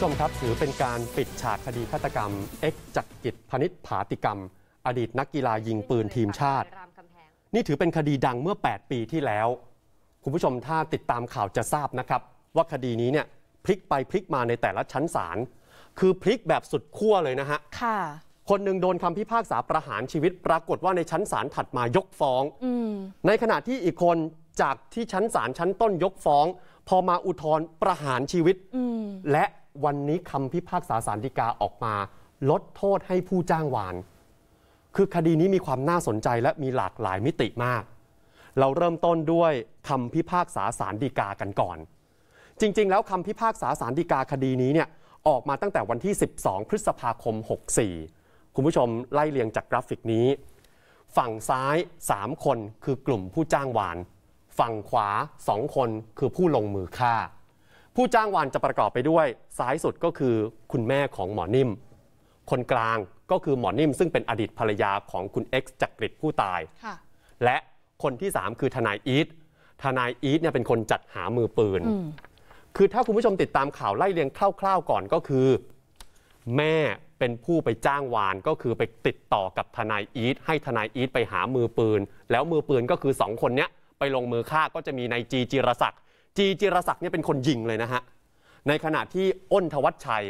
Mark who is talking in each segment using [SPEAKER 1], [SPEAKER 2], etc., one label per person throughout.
[SPEAKER 1] ผู้ชมครับถือเป็นการปิดฉากคดีฆาตกรรม เอ็กจักกิจพนิษผาติกรรม อดีตนักกีฬายิงปืนทีมชาติ นี่ถือเป็นคดีดังเมื่อ 8 ปีที่แล้ว คุณผู้ชมถ้าติดตามข่าวจะทราบนะครับ ว่าคดีนี้เนี่ยพลิกไปพลิกมาในแต่ละชั้นศาลคือพลิกแบบสุดขั้วเลยนะฮะค่ะคนหนึ่งโดนคำพิพากษาประหารชีวิต ปรากฏว่าในชั้นศาลถัดมายกฟ้องอในขณะที่อีกคนจากที่ชั้นศาลชั้นต้นยกฟ้อง พอมาอุทธร์ประหารชีวิตและวันนี้คำพิพากษาสารดีกาออกมาลดโทษให้ผู้จ้างวาน คือคดีนี้มีความน่าสนใจและมีหลากหลายมิติมาก เราเริ่มต้นด้วยคำพิพากษาสารดีกากันก่อน จริงๆแล้วคำพิพากษาสารดีกาคดีนี้เนี่ยออกมาตั้งแต่วันที่ 12 พฤษภาคม 64 คุณผู้ชมไล่เรียงจากกราฟิกนี้ ฝั่งซ้าย 3 คนคือกลุ่มผู้จ้างวาน ฝั่งขวา 2 คนคือผู้ลงมือฆ่าผู้จ้างวานจะประกอบไปด้วย ซ้ายสุดก็คือ คุณแม่ของหมอนิ่ม คนกลางก็คือหมอนิ่ม ซึ่งเป็นอดีตภรรยาของคุณเอ็กซ์จักริดผู้ตาย และคนที่ 3 คือทนายอีท ทนายอีทเนี่ยเป็นคนจัดหามือปืน คือถ้าคุณผู้ชมติดตามข่าวไล่เรียงคร่าวๆ ก่อนก็คือ แม่เป็นผู้ไปจ้างวานก็คือไปติดต่อกับทนายอีทให้ทนายอีทไปหามือปืน แล้วมือปืนก็คือ 2 คนเนี้ยไปลงมือฆ่าก็จะมีนายจีจิรศักดิ์จีจิรศักดิ์เนี่ยเป็น คน ยิง เลยนะฮะ ในขณะที่อ้นทวัชชัย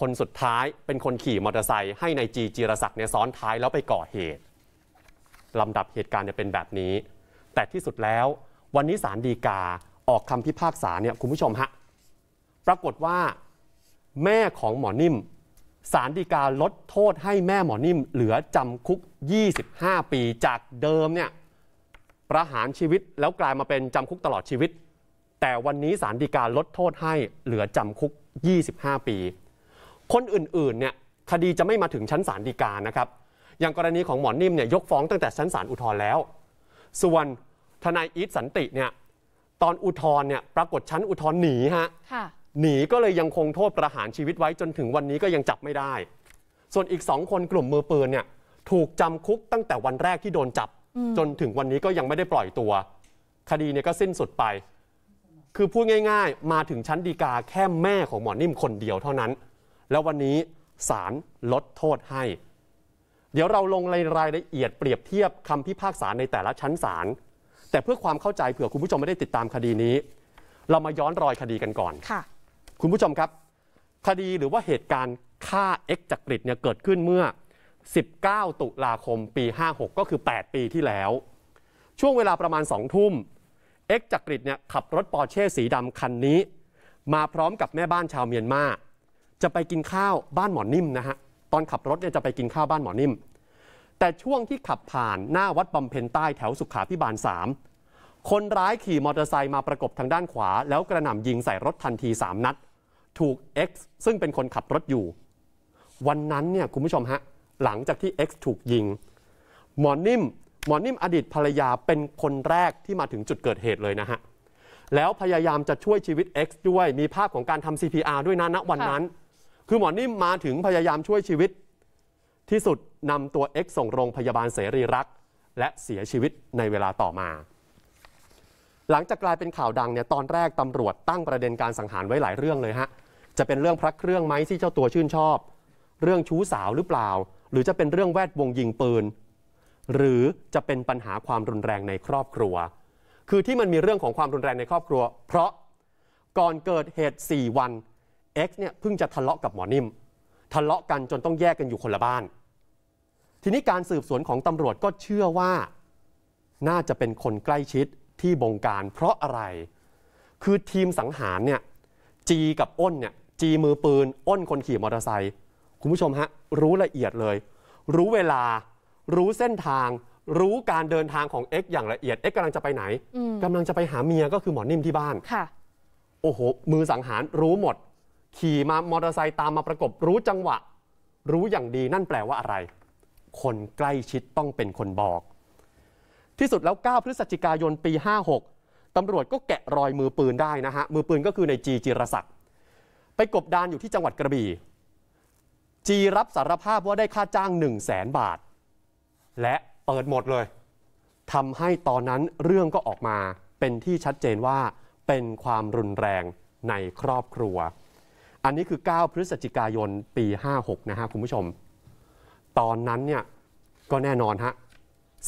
[SPEAKER 1] คนสุดท้ายเป็นคนขี่มอเตอร์ไซค์ให้ในจีจิรศักดิ์เนี่ยซ้อนท้ายแล้วไปก่อเหตุลำดับเหตุการณ์จะเป็นแบบนี้ แต่ที่สุดแล้ววันนี้ศาลฎีกาออกคำพิพากษาเนี่ยคุณ ผู้ชมฮะปรากฏว่าแม่ของหมอนิ่มศาลฎีกาลดโทษให้แม่หมอนิ่ม เหลือจำคุก 25 ปีจากเดิมเนี่ยประหารชีวิตแล้วกลายมาเป็นจำคุกตลอดชีวิตแต่วันนี้สารดีกาลดโทษให้เหลือจำคุก 25 ปี คนอื่นๆเนี่ยคดีจะไม่มาถึงชั้นสารดีกานะครับ อย่างกรณีของหมอนิ่มเนี่ยยกฟ้องตั้งแต่ชั้นศาลอุทธรณ์แล้ว ส่วนทนายอีทสันติเนี่ยตอนอุทธรณ์เนี่ยปรากฏชั้นอุทธรณ์หนีฮะหนีก็เลยยังคงโทษประหารชีวิตไว้จนถึงวันนี้ก็ยังจับไม่ได้ ส่วนอีกสองคนกลุ่มมือปืนเนี่ยถูกจำคุกตั้งแต่วันแรกที่โดนจับ จนถึงวันนี้ก็ยังไม่ได้ปล่อยตัว คดีเนี่ยก็สิ้นสุดไปคือพูดง่าย ๆ มาถึงชั้นดีกาแค่แม่ของหมอนิ่มคนเดียวเท่านั้น แล้ววันนี้ศาลลดโทษให้ เดี๋ยวเราลงรายละเอียดเปรียบเทียบคำพิพากษาในแต่ละชั้นศาลแต่เพื่อความเข้าใจเผื่อคุณผู้ชมไม่ได้ติดตามคดีนี้ เรามาย้อนรอยคดีกันก่อนค่ะ คุณผู้ชมครับ คดีหรือว่าเหตุการณ์ฆ่าเอ็กจักริดเนี่ยเกิดขึ้นเมื่อ 19ตุลาคมปี56ก็คือ 8 ปีที่แล้ว ช่วงเวลาประมาณ2ทุ่มเอ็กจักริดเนี่ยขับรถปอร์เช่สีดำคันนี้ มาพร้อมกับแม่บ้านชาวเมียนมา จะไปกินข้าวบ้านหมอนิ่มนะฮะ ตอนขับรถเนี่ยจะไปกินข้าวบ้านหมอนิ่ม แต่ช่วงที่ขับผ่านหน้าวัดบำเพ็ญใต้แถวสุขาพิบาล 3 คนร้ายขี่มอเตอร์ไซค์มาประกบทางด้านขวา แล้วกระหน่ำยิงใส่รถทันที 3 นัด ถูก X ซึ่งเป็นคนขับรถอยู่ วันนั้นเนี่ยคุณผู้ชมฮะหลังจากที่ X ถูกยิง หมอนิ่มหมอนิ่มอดีตภรรยาเป็นคนแรกที่มาถึงจุดเกิดเหตุเลยนะฮะ แล้วพยายามจะช่วยชีวิต X ด้วย มีภาพของการทำ CPR ด้วยนะณวันนั้น คือหมอนิ่มมาถึงพยายามช่วยชีวิต ที่สุดนำตัว X ส่งโรงพยาบาลเสรีรักษ์และเสียชีวิตในเวลาต่อมา หลังจากกลายเป็นข่าวดังเนี่ย ตอนแรกตำรวจตั้งประเด็นการสังหารไว้หลายเรื่องเลยฮะ จะเป็นเรื่องพระเครื่องไหมที่เจ้าตัวชื่นชอบ เรื่องชู้สาวหรือเปล่า หรือจะเป็นเรื่องแวดวงยิงปืนหรือจะเป็นปัญหาความรุนแรงในครอบครัว คือที่มันมีเรื่องของความรุนแรงในครอบครัว เพราะก่อนเกิดเหตุ 4 วัน X เนี่ยเพิ่งจะทะเลาะกับหมอนิ่ม ทะเลาะกันจนต้องแยกกันอยู่คนละบ้าน ทีนี้การสืบสวนของตำรวจก็เชื่อว่า น่าจะเป็นคนใกล้ชิดที่บงการ เพราะอะไร คือทีมสังหารเนี่ยจีกับอ้นเนี่ยจีมือปืน อ้นคนขี่มอเตอร์ไซค์ คุณผู้ชมฮะรู้ละเอียดเลย รู้เวลารู้เส้นทางรู้การเดินทางของเอกอย่างละเอียดเ็กกำลังจะไปไหนกำลังจะไปหาเมียก็คือหมอนิ่มที่บ้านโอ้โห มือสังหาร รู้หมด ขี่มามอเตอร์ไซค์ตามมาประกบรู้จังหวะ รู้อย่างดีนั่นแปลว่าอะไร คนใกล้ชิดต้องเป็นคนบอก ที่สุดแล้ว 9 พฤศจิกายนปี 56ตำรวจก็แกะรอยมือปืนได้นะฮะมือปืนก็คือในจีจิรศักดิ์ไปกบดานอยู่ที่จังหวัดกระบี่จีรับสารภาพว่าได้ค่าจ้าง 1 0 0 0 0แสนบาทและเปิดหมดเลย ทำให้ตอนนั้นเรื่องก็ออกมาเป็นที่ชัดเจนว่าเป็นความรุนแรงในครอบครัว อันนี้คือ 9 พฤศจิกายน ปี 56 นะฮะคุณผู้ชม ตอนนั้นเนี่ยก็แน่นอนฮะ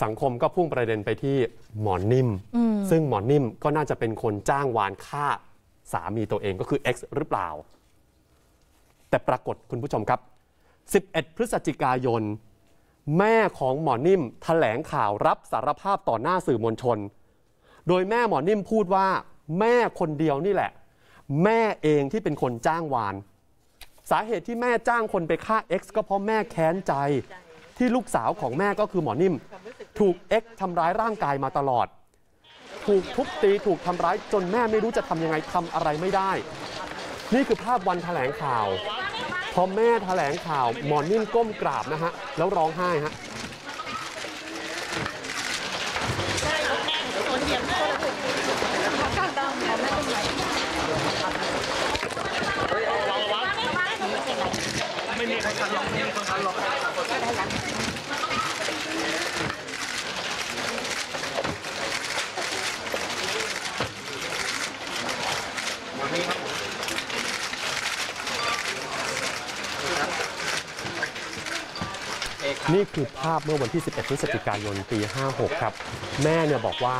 [SPEAKER 1] สังคมก็พุ่งประเด็นไปที่หมอนนิ่ม ซึ่งหมอนนิ่มก็น่าจะเป็นคนจ้างวานฆ่าสามีตัวเองก็คือ X หรือเปล่า แต่ปรากฏคุณผู้ชมครับ 11 พฤศจิกายนแม่ของหมอนิ่มถแถลงข่าวรับสารภาพต่อหน้าสื่อมวลชน โดยแม่หมอนิ่มพูดว่า แม่คนเดียวนี่แหละ แม่เองที่เป็นคนจ้างวาน สาเหตุที่แม่จ้างคนไปฆ่า X ก็เพราะแม่แค้นใจ ที่ลูกสาวของแม่ก็คือหมอนิ่ม ถูก X ทำร้ายร่างกายมาตลอด ถูกทุบตีถูกทำร้าย จนแม่ไม่รู้จะทำยังไงทำอะไรไม่ได้ นี่คือภาพวันถแถลงข่าวพอแม่แถลงข่าวหมอนิ่มก้มกราบนะฮะ แล้วร้องไห้ฮะนี่คือภาพเมื่อวันที่ 11 พฤศจิกายน ปี 56 ครับ แม่เนี่ยบอกว่า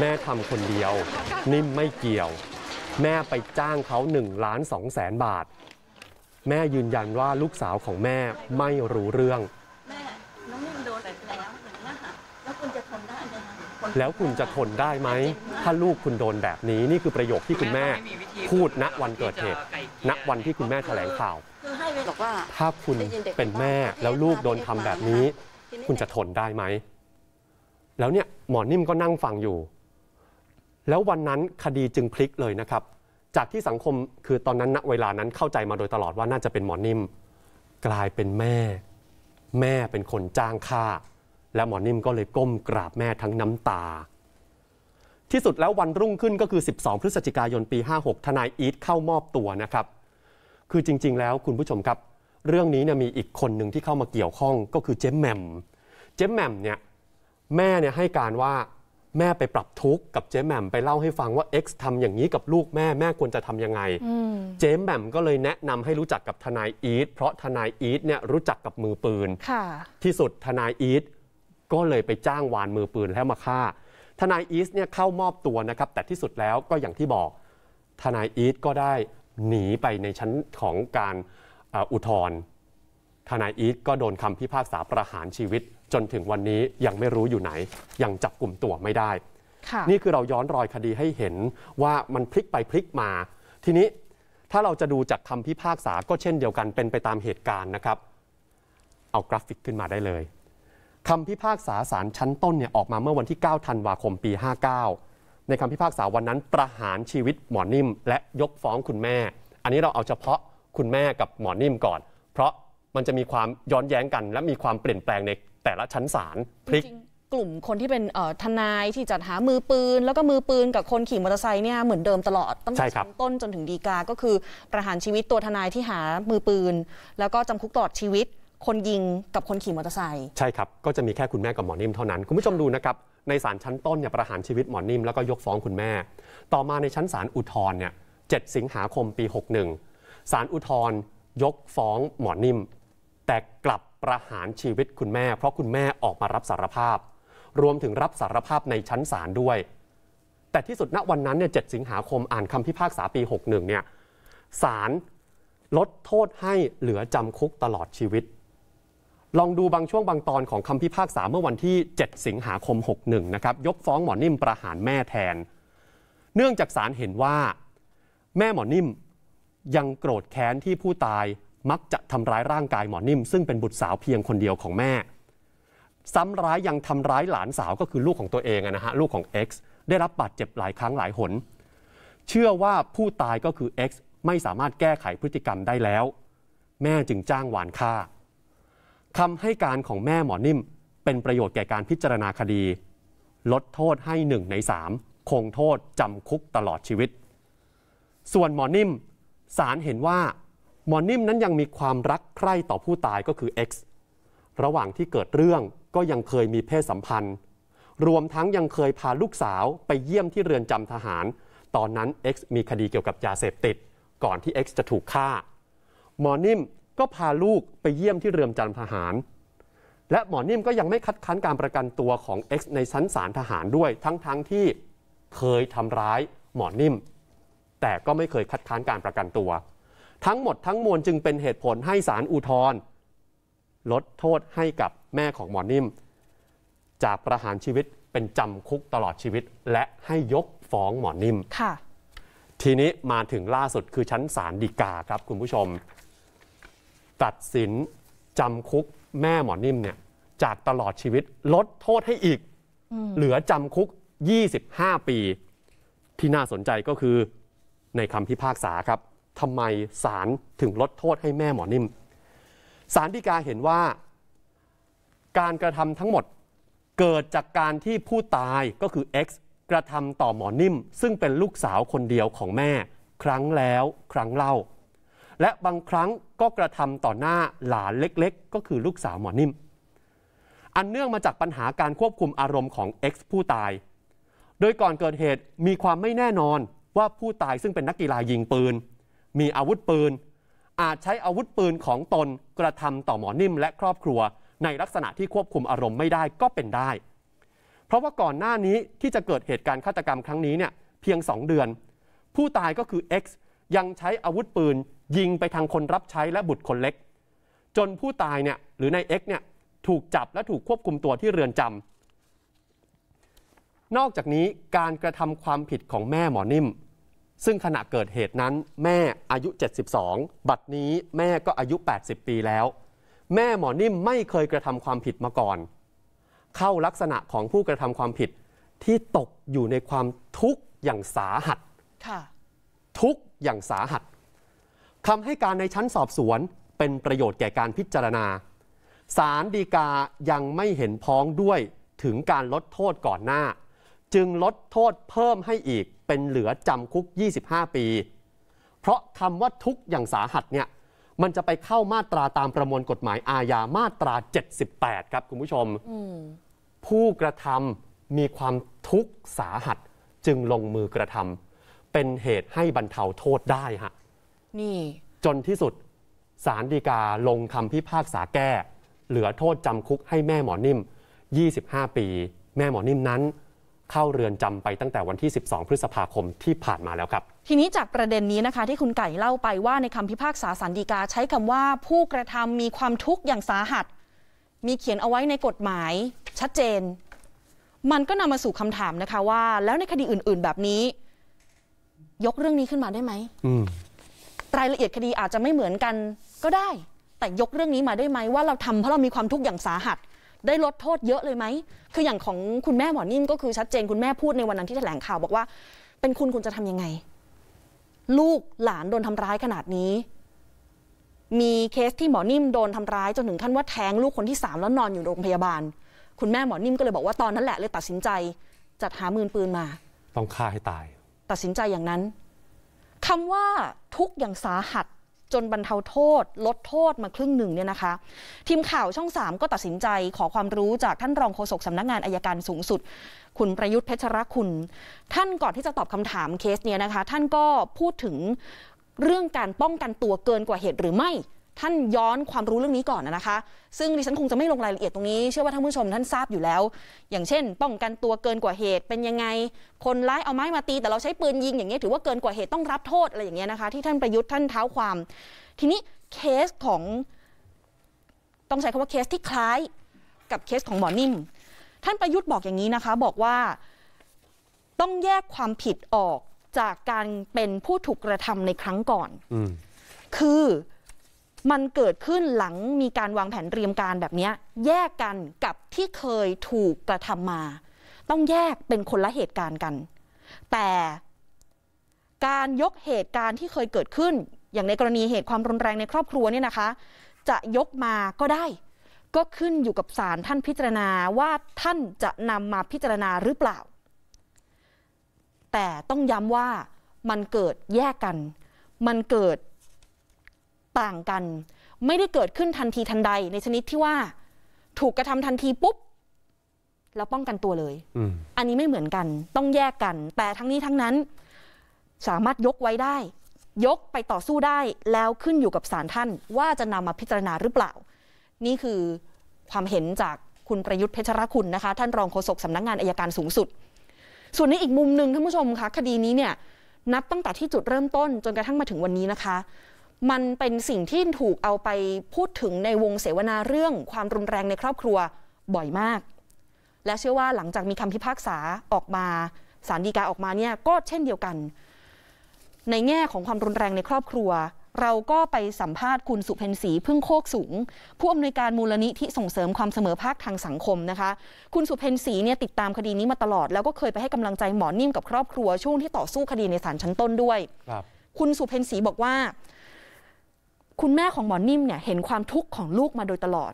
[SPEAKER 1] แม่ทำคนเดียว นิ่มไม่เกี่ยว แม่ไปจ้างเขา1ล้าน2แสนบาท แม่ยืนยันว่าลูกสาวของแม่ไม่รู้เรื่องแล้วคุณจะทนได้ไหม ถ้าลูกคุณโดนแบบนี้นี่คือประโยคที่คุณแม่พูดณวันเกิดเหตุณวันที่คุณแม่แถลงข่าวบอกว่า ถ้าคุณเป็นแม่แล้วลูกโดนทำแบบนี้ คุณจะทนได้ไหมแล้วเนี่ยหมอนิ่มก็นั่งฟังอยู่ แล้ววันนั้นคดีจึงพลิกเลยนะครับ จากที่สังคมคือตอนนั้นณเวลานั้นเข้าใจมาโดยตลอดว่าน่าจะเป็นหมอนิ่ม กลายเป็นแม่ แม่เป็นคนจ้างฆ่า และหมอนิ่มก็เลยก้มกราบแม่ทั้งน้ำตา ที่สุดแล้ววันรุ่งขึ้นก็คือ 12 พฤศจิกายนปี 56 ทนายอีทเข้ามอบตัวนะครับคือ จริงๆ แล้วคุณผู้ชมครับ เรื่องนี้เนี่ยมีอีกคนหนึ่งที่เข้ามาเกี่ยวข้องก็คือเจ๊แมมเจ๊แมมเนี่ยแม่เนี่ยให้การว่าแม่ไปปรับทุกข์กับเจ๊แมมไปเล่าให้ฟังว่า X ทำอย่างนี้กับลูกแม่แม่ควรจะทํำยังไงเจ๊แมมก็เลยแนะนำให้รู้จักกับทนายอีทเพราะทนายอีทเนี่ยรู้จักกับมือปืน ที่สุดทนายอีทก็เลยไปจ้างวานมือปืนแล้วมาฆ่า ทนายอีทเนี่ยเข้ามอบตัวนะครับแต่ที่สุดแล้วก็อย่างที่บอกทนายอีทก็ได้หนีไปในชั้นของการอุทธร์ทนายอีทก็โดนคำพิพากษาประหารชีวิต จนถึงวันนี้ยังไม่รู้อยู่ไหนยังจับกลุ่มตัวไม่ได้ นี่คือเราย้อนรอยคดีให้เห็นว่ามันพลิกไปพลิกมา ทีนี้ถ้าเราจะดูจากคำพิพากษาก็เช่นเดียวกันเป็นไปตามเหตุการณ์นะครับ เอากราฟิกขึ้นมาได้เลยคำพิพากษาสารชั้นต้นเนี่ยออกมาเมื่อวันที่ 9 ธันวาคมปี 59ในคำพิพากษาวันนั้น ประหารชีวิตหมอนิ่มและยกฟ้องคุณแม่ อันนี้เราเอาเฉพาะคุณแม่กับหมอนิ่มก่อน เพราะมันจะมีความย้อนแย้งกัน และมีความเปลี่ยนแปลงในแต่ละชั้นศาลพลิก
[SPEAKER 2] กลุ่มคนที่เป็นทนายที่จัดหามือปืน แล้วก็มือปืนกับคนขี่มอเตอร์ไซค์เนี่ยเหมือนเดิมตลอด ตั้งแต่ชั้นต้นจนถึงดีกาก็คือ ประหารชีวิตตัวทนายที่หามือปืน แล้วก็จำคุกตลอดชีวิต คนยิงกับคนขี่มอเตอร์ไซค์
[SPEAKER 1] ใช่ครับก็จะมีแค่คุณแม่กับหมอนิ่มเท่านั้น คุณผู้ชมดูนะครับในศาลชั้นต้นเนี่ยประหารชีวิตหมอนิ่มแล้วก็ยกฟ้องคุณแม่ ต่อมาในชั้นศาลอุทธรณ์เนี่ย 7 สิงหาคมปี 61 ศาลอุทธรณ์ยกฟ้องหมอนิ่ม แต่กลับประหารชีวิตคุณแม่ เพราะคุณแม่ออกมารับสารภาพ รวมถึงรับสารภาพในชั้นศาลด้วย แต่ที่สุดณวันนั้นเนี่ย 7 สิงหาคมอ่านคำพิพากษาปี 61 เนี่ยศาลลดโทษให้เหลือจำคุกตลอดชีวิตลองดูบางช่วงบางตอนของคำพิพากษาเมื่อวันที่ 7 สิงหาคม 61 นะครับยกฟ้องหมอนิ่มประหารแม่แทน เนื่องจากศาลเห็นว่า แม่หมอนิ่มยังโกรธแค้นที่ผู้ตายมักจะทำร้ายร่างกายหมอนิ่มซึ่งเป็นบุตรสาวเพียงคนเดียวของแม่ ซ้ำร้ายยังทำร้ายหลานสาวก็คือลูกของตัวเองนะฮะ ลูกของ X ได้รับบาดเจ็บหลายครั้งหลายหน เชื่อว่าผู้ตายก็คือ X ไม่สามารถแก้ไขพฤติกรรมได้แล้ว แม่จึงจ้างวานฆ่าคำให้การของแม่หมอนิ่มเป็นประโยชน์แก่การพิจารณาคดี ลดโทษให้หนึ่งในสามคงโทษจำคุกตลอดชีวิต ส่วนหมอนิ่มศาลเห็นว่าหมอนิ่มนั้นยังมีความรักใคร่ต่อผู้ตายก็คือ X ระหว่างที่เกิดเรื่องก็ยังเคยมีเพศสัมพันธ์ รวมทั้งยังเคยพาลูกสาวไปเยี่ยมที่เรือนจำทหาร ตอนนั้น X มีคดีเกี่ยวกับยาเสพติด ก่อนที่ X จะถูกฆ่าหมอนิ่มก็พาลูกไปเยี่ยมที่เรือนจำทหาร และหมอนิ่มก็ยังไม่คัดค้านการประกันตัวของ X ในชั้นศาลทหารด้วย ทั้งๆทที่เคยทำร้ายหมอนิ่ม แต่ก็ไม่เคยคัดค้านการประกันตัว ทั้งหมดทั้งมวลจึงเป็นเหตุผลให้ศาลอุทธร์ลดโทษให้กับแม่ของหมอนิ่ม จากประหารชีวิตเป็นจำคุกตลอดชีวิตและให้ยกฟ้องหมอนิ่ม ค่ะ ทีนี้มาถึงล่าสุดคือชั้นศาลฎีกาครับ คุณผู้ชมตัดสินจำคุกแม่หมอนิ่มเนี่ยจากตลอดชีวิตลดโทษให้อีก เหลือจำคุก 25 ปี ที่น่าสนใจก็คือในคำพิพากษาครับทำไมศาลถึงลดโทษให้แม่หมอนิ่มศาลฎีกาเห็นว่า การกระทำทั้งหมด เกิดจากการที่ผู้ตายก็คือ X กระทำต่อหมอนิ่ม ซึ่งเป็นลูกสาวคนเดียวของแม่ครั้งแล้วครั้งเล่าและบางครั้งก็กระทำต่อหน้าหลานเล็กๆ ก็คือลูกสาวหมอนิ่ม อันเนื่องมาจากปัญหาการควบคุมอารมณ์ของ X ผู้ตาย โดยก่อนเกิดเหตุมีความไม่แน่นอนว่าผู้ตายซึ่งเป็นนักกีฬายิงปืน มีอาวุธปืน อาจใช้อาวุธปืนของตน กระทำต่อหมอนิ่มและครอบครัว ในลักษณะที่ควบคุมอารมณ์ไม่ได้ก็เป็นได้ เพราะว่าก่อนหน้านี้ที่จะเกิดเหตุการณ์ฆาตกรรมครั้งนี้เนี่ยเพียง 2 เดือน ผู้ตายก็คือ X ยังใช้อาวุธปืนยิงไปทางคนรับใช้และบุตรคนเล็ก จนผู้ตายเนี่ยหรือนายเอ็กเนี่ยถูกจับและถูกควบคุมตัวที่เรือนจำนอกจากนี้การกระทำความผิดของแม่หมอนิ่ม ซึ่งขณะเกิดเหตุนั้นแม่อายุ 72 บัดนี้แม่ก็อายุ 80 ปีแล้ว แม่หมอนิ่มไม่เคยกระทำความผิดมาก่อน เข้าลักษณะของผู้กระทำความผิดที่ตกอยู่ในความทุกข์อย่างสาหัสทุกข์อย่างสาหัสํำให้การในชั้นสอบสวนเป็นประโยชน์แก่การพิจารณา สารดีกายังไม่เห็นพ้องด้วยถึงการลดโทษก่อนหน้า จึงลดโทษเพิ่มให้อีกเป็นเหลือจำคุก 25 ปี เพราะคำว่าทุกอย่างสาหัสเนี่ยมันจะไปเข้ามาตราตามประมวลกฎหมายอาญามาตรา 78 ครับ คุณผู้ชมมผู้กระทำมีความทุกข์สาหัสจึงลงมือกระทำเป็นเหตุให้บรรเทาโทษได้ฮะนี่ จนที่สุดสารดีกาลงคำพิพากษาแก้ เหลือโทษจำคุกให้แม่หมอนิ่ม 25 ปีแม่หมอนิ่มนั้น เข้าเรือนจำไปตั้งแต่วันที่ 12 พฤษภาคมที่ผ่านมาแล้วครับ
[SPEAKER 2] ทีนี้จากประเด็นนี้นะคะที่คุณไก่เล่าไปว่าในคำพิพากษาสารดีกาใช้คำว่าผู้กระทำมีความทุกข์อย่างสาหัส มีเขียนเอาไว้ในกฎหมาย ชัดเจน มันก็นำมาสู่คำถามนะคะว่า แล้วในคดีอื่น ๆแบบนี้ ยกเรื่องนี้ขึ้นมาได้ไหมรายละเอียดคดีอาจจะไม่เหมือนกันก็ได้ แต่ยกเรื่องนี้มาได้ไหมว่าเราทำเพราะเรามีความทุกข์อย่างสาหัส ได้ลดโทษเยอะเลยไหมคืออย่างของคุณแม่หมอนิ่ม ก็คือชัดเจนคุณแม่พูดในวันนั้นที่แถลงข่าวบอกว่า เป็นคุณคุณจะทํำยังไง ลูกหลานโดนทำร้ายขนาดนี้ มีเคสที่หมอนิ่มโดนทำร้ายจนถึงขั้นว่าแท้งลูกคนที่สามแล้วนอนอยู่โรงพยาบาล คุณแม่หมอนิ่มก็เลยบอกว่าตอนนั้นแหละเลยตัดสินใจจัดหามือปืนมา
[SPEAKER 1] ต้องฆ่าให้ตาย
[SPEAKER 2] ตัดสินใจอย่างนั้นคำว่าทุกอย่างสาหัส จนบรรเทาโทษ ลดโทษมาครึ่งหนึ่งเนี่ยนะคะ ทีมข่าวช่อง 3 ก็ตัดสินใจขอความรู้จากท่านรองโฆษกสำนักงานอายการสูงสุด คุณประยุทธ์เพชรคุณ ท่านก่อนที่จะตอบคำถามเคสเนี่ยนะคะ ท่านก็พูดถึงเรื่องการป้องกันตัวเกินกว่าเหตุหรือไม่ท่านย้อนความรู้เรื่องนี้ก่อนนะคะ ซึ่งดิฉันคงจะไม่ลงรายละเอียดตรงนี้ เชื่อว่าท่านผู้ชมท่านทราบอยู่แล้ว อย่างเช่นป้องกันตัวเกินกว่าเหตุ เป็นยังไง คนร้ายเอาไม้มาตี แต่เราใช้ปืนยิงอย่างนี้ถือว่าเกินกว่าเหตุต้องรับโทษอะไรอย่างเงี้ยนะคะที่ท่านประยุทธ์ท่านเท้าความ ทีนี้เคสของ ต้องใช้คำว่าเคสที่คล้ายกับเคสของหมอนิ่ม ท่านประยุทธ์บอกอย่างนี้นะคะ บอกว่าต้องแยกความผิดออกจากการเป็นผู้ถูกกระทำในครั้งก่อนอคือมันเกิดขึ้นหลังมีการวางแผนเตรียมการแบบนี้ แยกกันกับที่เคยถูกกระทำมา ต้องแยกเป็นคนละเหตุการณ์กัน แต่การยกเหตุการณ์ที่เคยเกิดขึ้น อย่างในกรณีเหตุความรุนแรงในครอบครัวเนี่ยนะคะ จะยกมาก็ได้ ก็ขึ้นอยู่กับศาลท่านพิจารณา ว่าท่านจะนำมาพิจารณาหรือเปล่า แต่ต้องย้ำว่ามันเกิดแยกกันมันเกิดต่างกันไม่ได้เกิดขึ้นทันทีทันใด ในชนิดที่ว่า ถูกกระทำทันทีปุ๊บแล้วป้องกันตัวเลยอันนี้ไม่เหมือนกันต้องแยกกัน แต่ทั้งนี้ทั้งนั้นสามารถยกไว้ได้ ยกไปต่อสู้ได้ แล้วขึ้นอยู่กับศาลท่าน ว่าจะนำมาพิจารณาหรือเปล่า นี่คือความเห็นจากคุณประยุทธ์เพชรคุณนะคะ ท่านรองโฆษกสำนักงงานอายการสูงสุด ส่วนนี้อีกมุมหนึ่งท่านผู้ชมคะคดีนี้เนี่ย นับตั้งแต่ที่จุดเริ่มต้นจนกระทั่งมาถึงวันนี้นะคะมันเป็นสิ่งที่ถูกเอาไปพูดถึงในวงเสวนาเรื่อง ความรุนแรงในครอบครัวบ่อยมาก และเชื่อว่าหลังจากมีคำพิพากษาออกมา สารดีกาออกมาเนี่ยก็เช่นเดียวกัน ในแง่ของความรุนแรงในครอบครัว เราก็ไปสัมภาษณ์ คุณสุเพนศรีพึ่งโคกสูงผู้อำนวยการมูลนิธิส่งเสริมความเสมอภาคทางสังคมนะคะคุณสุเพนศรีเนี่ยติดตามคดีนี้มาตลอด แล้วก็เคยไปให้กำลังใจหมอนิ่มกับครอบครัว ช่วงที่ต่อสู้คดีในศาลชั้นต้นด้วยคคุณสุเพนศรีบอกว่าคุณแม่ของหมอนิ่มเนี่ยเห็นความทุกข์ของลูกมาโดยตลอด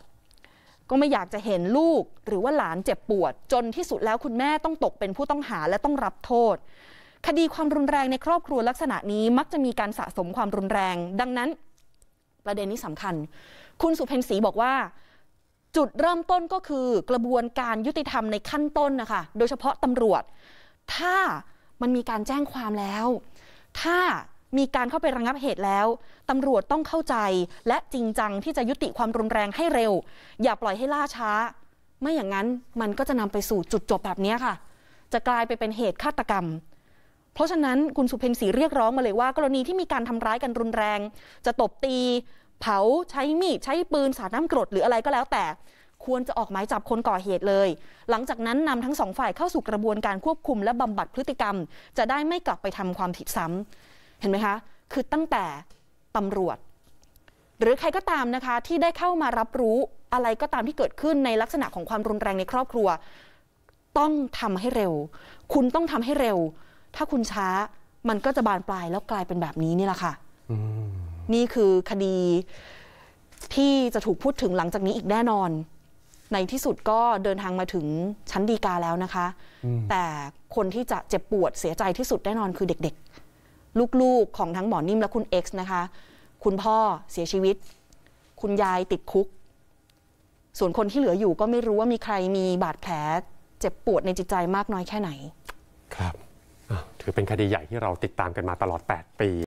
[SPEAKER 2] ก็ไม่อยากจะเห็นลูกหรือว่าหลานเจ็บปวดจนที่สุดแล้ว คุณแม่ต้องตกเป็นผู้ต้องหาและต้องรับโทษ คดีความรุนแรงในครอบครัวลักษณะนี้มักจะมีการสะสมความรุนแรงดังนั้น ประเด็นนี้สำคัญ คุณสุเพนศรีบอกว่า จุดเริ่มต้นก็คือ กระบวนการยุติธรรมในขั้นต้นนะคะโดยเฉพาะตำรวจ ถ้ามันมีการแจ้งความแล้ว ถ้ามีการเข้าไประงับเหตุแล้ว ตำรวจต้องเข้าใจและจริงจังที่จะยุติความรุนแรงให้เร็ว อย่าปล่อยให้ล่าช้า ไม่อย่างนั้นมันก็จะนำไปสู่จุดจบแบบนี้ค่ะ จะกลายไปเป็นเหตุฆาตกรรม เพราะฉะนั้นคุณสุเพนศรีเรียกร้องมาเลยว่า กรณีที่มีการทำร้ายกันรุนแรง จะตบตี เผาใช้มีดใช้ปืนสาดน้ำกรดหรืออะไรก็แล้วแต่ ควรจะออกหมายจับคนก่อเหตุเลย หลังจากนั้นนำทั้งสองฝ่ายเข้าสู่กระบวนการควบคุมและบำบัดพฤติกรรม จะได้ไม่กลับไปทำความผิดซ้ำเห็นไหมคะ คือตั้งแต่ตำรวจ หรือใครก็ตามนะคะ ที่ได้เข้ามารับรู้อะไรก็ตามที่เกิดขึ้นในลักษณะของความรุนแรงในครอบครัว ต้องทำให้เร็ว คุณต้องทำให้เร็ว ถ้าคุณช้ามันก็จะบานปลายแล้วกลายเป็นแบบนี้นี่แหละค่ะนี่คือคดี ที่จะถูกพูดถึงหลังจากนี้อีกแน่นอน ในที่สุดก็เดินทางมาถึงชั้นดีกาแล้วนะคะ แต่คนที่จะเจ็บปวดเสียใจที่สุดแน่นอนคือเด็ก ๆลูกๆ ของทั้งหมอนิ่มและคุณเอ็กซ์นะคะ คุณพ่อเสียชีวิต คุณยายติดคุก ส่วนคนที่เหลืออยู่ก็ไม่รู้ว่ามีใครมีบาดแผล เจ็บปวดในจิตใจมากน้อยแค่ไหน ครับ
[SPEAKER 1] ถือเป็นคดีใหญ่ที่เราติดตามกันมาตลอด 8 ปี